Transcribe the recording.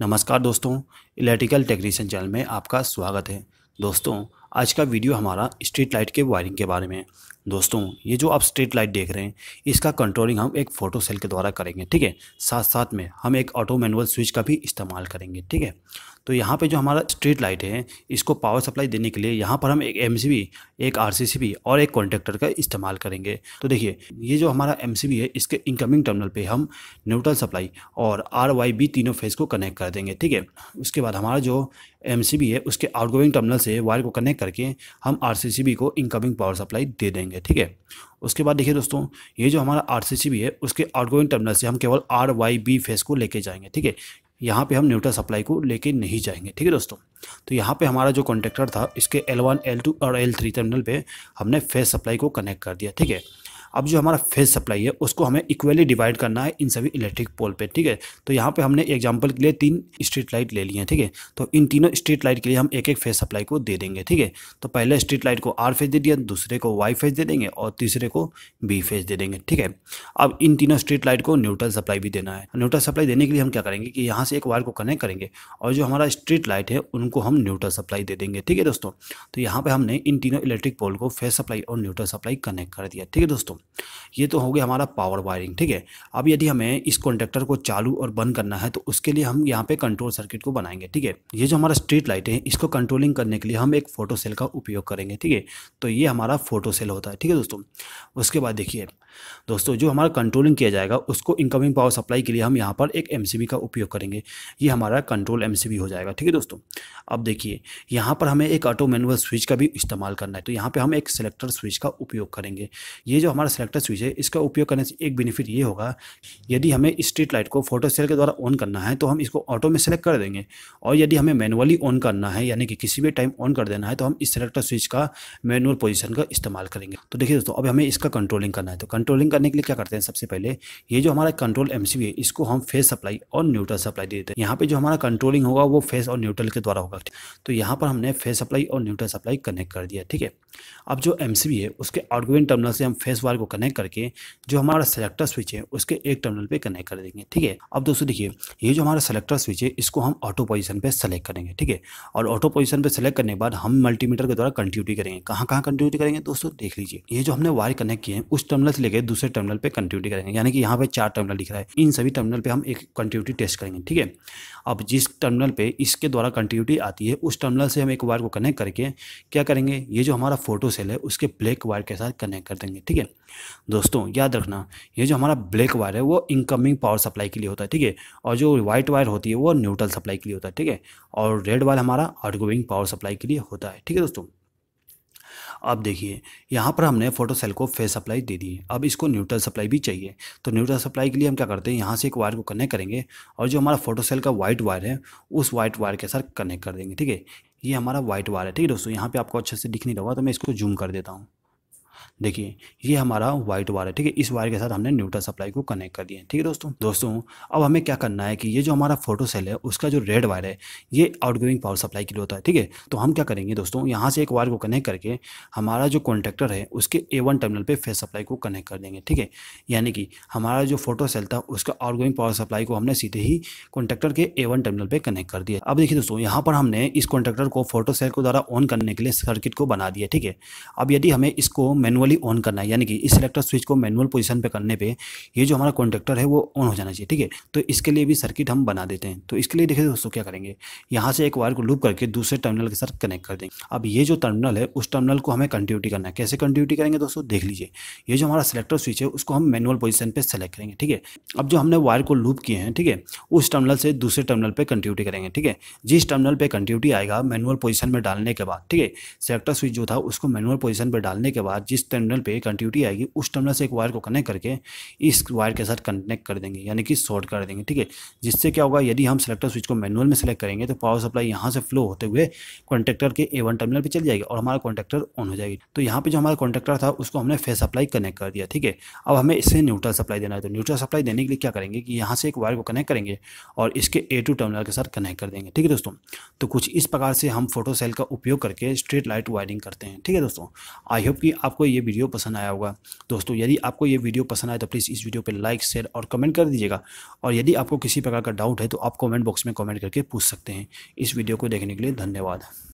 नमस्कार दोस्तों electrical technician channel में आपका स्वागत है दोस्तों आज का वीडियो हमारा स्ट्रीट लाइट के वायरिंग के बारे में दोस्तों ये जो आप स्ट्रीट लाइट देख रहे हैं इसका कंट्रोलिंग हम एक फ़ोटो सेल के द्वारा करेंगे ठीक है साथ साथ में हम एक ऑटो मैनुअल स्विच का भी इस्तेमाल करेंगे ठीक है तो यहाँ पे जो हमारा स्ट्रीट लाइट है इसको पावर सप्लाई देने के लिए यहाँ पर हम एक एम एक आर और एक कॉन्ट्रेक्टर का इस्तेमाल करेंगे तो देखिए ये जो हमारा एम है इसके इनकमिंग टर्मिनल पर हम न्यूट्रल सप्लाई और आर तीनों फेज को कनेक्ट कर देंगे ठीक है उसके बाद हमारा जो एम है उसके आउटगोइंग टर्मिनल से वायर को कनेक्ट करके हम आर को इनकमिंग पावर सप्लाई दे देंगे ठीक है उसके बाद देखिए दोस्तों ये जो हमारा आर है उसके आउटगोइंग टर्मिनल से हम केवल आर वाई बी फेस को लेके जाएंगे ठीक है यहाँ पे हम न्यूट्रल सप्लाई को लेके नहीं जाएंगे ठीक है दोस्तों तो यहाँ पे हमारा जो कॉन्ट्रेक्टर था इसके L1, L2 और L3 टर्मिनल पे हमने फेस सप्लाई को कनेक्ट कर दिया ठीक है अब जो हमारा फेज सप्लाई है उसको हमें इक्वली डिवाइड करना है इन सभी इलेक्ट्रिक पोल पे ठीक है तो यहाँ पे हमने एग्जाम्पल के लिए तीन स्ट्रीट लाइट ले ली हैं ठीक है तो इन तीनों स्ट्रीट लाइट के लिए हम एक एक फेज सप्लाई को दे देंगे ठीक है तो पहले स्ट्रीट लाइट को आर फेज दे दिया दूसरे को वाई फेज दे देंगे और तीसरे को बी फेज दे देंगे ठीक है अब इन तीनों स्ट्रीट लाइट को न्यूट्रल सप्लाई भी देना है न्यूट्रल सप्लाई देने के लिए हम क्या करेंगे कि यहाँ से एक वायर को कनेक्ट करेंगे और जो हमारा स्ट्रीट लाइट है उनको हम न्यूट्रल सप्लाई दे देंगे ठीक है दोस्तों तो यहाँ पर हमने इन तीनों इलेक्ट्रिक पोल को फेज सप्लाई और न्यूट्रल सप्लाई कनेक्ट कर दिया ठीक है दोस्तों ये तो हो गया हमारा पावर वायरिंग ठीक है अब यदि हमें इस कॉन्टेक्टर को चालू और बंद करना है तो उसके लिए हम यहाँ पे कंट्रोल सर्किट को बनाएंगे ठीक है ये जो हमारा स्ट्रीट लाइट है इसको कंट्रोलिंग करने के लिए हम एक फोटो सेल का उपयोग करेंगे ठीक है तो ये हमारा फोटो सेल होता है ठीक है दोस्तों उसके बाद देखिए दोस्तों जो हमारा कंट्रोलिंग किया जाएगा उसको इनकमिंग पावर सप्लाई के लिए हम यहाँ पर एक एम का उपयोग करेंगे ये हमारा कंट्रोल एम हो जाएगा ठीक है दोस्तों अब देखिए यहाँ पर हमें एक ऑटो मैनुअल स्विच का भी इस्तेमाल करना है तो यहाँ पर हम एक सेलेक्टर स्विच का उपयोग करेंगे ये जो हमारा हमारा सेलेक्टर स्विच है इसका उपयोग करने से एक बेनिफिट ये होगा यदि हमें स्ट्रीट लाइट को फोटो सेल के द्वारा ऑन करना है तो हम इसको ऑटो में सेलेक्ट कर देंगे और यदि हमें मैनुअली ऑन करना है यानी कि किसी भी टाइम ऑन कर देना है तो हम इस सिलेक्टर स्विच का मैनुअल पोजिशन का इस्तेमाल करेंगे तो देखिए दोस्तों अब हमें इसका कंट्रोलिंग करना है तो कंट्रोलिंग करने के लिए क्या करते हैं सबसे पहले ये जो हमारा कंट्रोल एम है इसको हम फेस सप्लाई और न्यूट्रल सप्लाई देते हैं यहाँ पर जो हमारा कंट्रोलिंग होगा वो फेस और न्यूट्रल के द्वारा होगा तो यहाँ पर हमने फेस सप्लाई और न्यूट्रल सप्लाई कनेक्ट कर दिया ठीक है अब जो एम है उसके आउटगोइंग टर्मिनल से हम फेस वाले तार को कनेक्ट करके जो हमारा सेलेक्टर स्विच है उसके एक टर्मिनल पे कनेक्ट कर देंगे ठीक है अब दोस्तों देखिए ये जो हमारा सेलेक्टर स्विच है इसको हम ऑटो पोजीशन पे सेलेक्ट करेंगे ठीक है और ऑटो पोजीशन पे सेलेक्ट करने के बाद हम मल्टीमीटर के द्वारा कंटिन्यूटी करेंगे कहाँ कहाँ कंटिन्यूटी करेंगे दोस्तों देख लीजिए ये जो हमने वायर कनेक्ट किए हैं उस टर्मिनल से लेकर दूसरे टर्मिनल पर कंटिन्यूटी करेंगे यानी कि यहाँ पर चार टर्मिनल दिख रहा है इन सभी टर्मिनल पर हम एक कंटिन्यूटी टेस्ट करेंगे ठीक है अब जिस टर्मिनल पर इसके द्वारा कंटिन्यूटी आती है उस टर्मिनल से हम एक वायर को कनेक्ट करके क्या करेंगे ये जो हमारा फोटो सेल है उसके ब्लैक वायर के साथ कनेक्ट कर देंगे ठीक है दोस्तों याद रखना ये जो हमारा ब्लैक वायर है वो इनकमिंग पावर सप्लाई के लिए होता है ठीक है और जो व्हाइट वायर होती है वो न्यूट्रल सप्लाई के लिए होता है ठीक है और रेड वायर हमारा आउटगोइंग पावर सप्लाई के लिए होता है ठीक है दोस्तों अब देखिए यहाँ पर हमने फोटो सेल को फेस सप्लाई दे दी है अब इसको न्यूट्रल सप्लाई भी चाहिए तो न्यूट्रल सप्लाई के लिए हम क्या करते हैं यहाँ से एक वायर को कनेक्ट करेंगे और जो हमारा फोटो सेल का वाइट वायर है उस वाइट वायर के साथ कनेक्ट कर देंगे ठीक है ये हमारा वाइट वायर है ठीक है दोस्तों यहाँ पे आपको अच्छे से दिख नहीं रहा तो मैं इसको जूम कर देता हूँ देखिए ये हमारा वाइट वायर है ठीक है इस वायर के साथ हमने न्यूट्रल सप्लाई को कनेक्ट कर दिया ठीक है दोस्तों दोस्तों अब हमें क्या करना है कि ये जो हमारा फोटो सेल है उसका जो रेड वायर है ये आउटगोइंग पावर सप्लाई के लिए होता है ठीक है तो हम क्या करेंगे दोस्तों यहाँ से एक वायर को कनेक्ट करके हमारा जो कॉन्ट्रेक्टर है उसके ए वन टर्मिनल पर फेस सप्लाई को कनेक्ट कर देंगे ठीक है यानी कि हमारा जो फोटो सेल था उसका आउटगोइंग पावर सप्लाई को हमने सीधे ही कॉन्ट्रेक्टर के ए वन टर्मिनल पर कनेक्ट कर दिया अब देखिए दोस्तों यहाँ पर हमने इस कॉन्ट्रेक्टर को फोटो सेल को द्वारा ऑन करने के लिए सर्किट को बना दिया ठीक है अब यदि हमें इसको मैनुअली ऑन करना है यानी कि इस सिलेक्टर स्विच को मैनुअल पोजीशन पे करने पे ये जो हमारा कॉन्ट्रेक्टर है वो ऑन हो जाना चाहिए ठीक है तो इसके लिए भी सर्किट हम बना देते हैं तो इसके लिए देखिए दोस्तों क्या करेंगे यहाँ से एक वायर को लूप करके दूसरे टर्मिनल के साथ कनेक्ट कर देंगे अब ये जो टर्मिनल है उस टर्मिनल को हमें कंटिन्यूटी करना है कैसे कंटिन्यूटी करेंगे दोस्तों देख लीजिए ये जो हमारा सिलेक्टर स्विच है उसको हम मैनुअल पोजिशन पर सेलेक्ट करेंगे ठीक है अब जो हमने वायर को लूप किए हैं ठीक है उस टर्मिनल से दूसरे टर्मिनल पर कंटिन्यूटी करेंगे ठीक है जिस टर्मिनल पर कंटिन्यूटी आएगा मैनुअल पोजिशन में डालने के बाद ठीक है सिलेक्टर स्विच जो था उसको मैनुअल पोजिशन पर डालने के बाद जिस टर्मिनल पे कंटिन्यूटी आएगी उस टर्मिनल से एक वायर को कनेक्ट करके इस वायर के साथ कनेक्ट कर देंगे यानी कि शॉर्ट कर देंगे ठीक है जिससे क्या होगा यदि हम सिलेक्टर स्विच को मैनुअल में सेलेक्ट करेंगे तो पावर सप्लाई यहाँ से फ्लो होते हुए कॉन्ट्रेक्टर के ए टर्मिनल पर चली जाएगी और हमारा कॉन्ट्रेक्टर ऑन हो जाएगी तो यहाँ पर जो हमारा कॉन्ट्रेक्टर था उसको हमने फेस सप्लाई कनेक्ट कर दिया ठीक है अब हमें इससे न्यूट्रल सप्लाई देना है तो न्यूट्रल सप्लाई देने के लिए क्या करेंगे कि यहाँ से एक वायर को कनेक्ट करेंगे और इसके ए टर्मिनल के साथ कनेक्ट कर देंगे ठीक है दोस्तों तो कुछ इस प्रकार से हम फोटो सेल का उपयोग करके स्ट्रीट लाइट वायरिंग करते हैं ठीक है दोस्तों आई होप कि आपको ये वीडियो पसंद आया होगा दोस्तों यदि आपको ये वीडियो पसंद आए तो प्लीज़ इस वीडियो पर लाइक शेयर और कमेंट कर दीजिएगा और यदि आपको किसी प्रकार का डाउट है तो आप कॉमेंट बॉक्स में कमेंट करके पूछ सकते हैं इस वीडियो को देखने के लिए धन्यवाद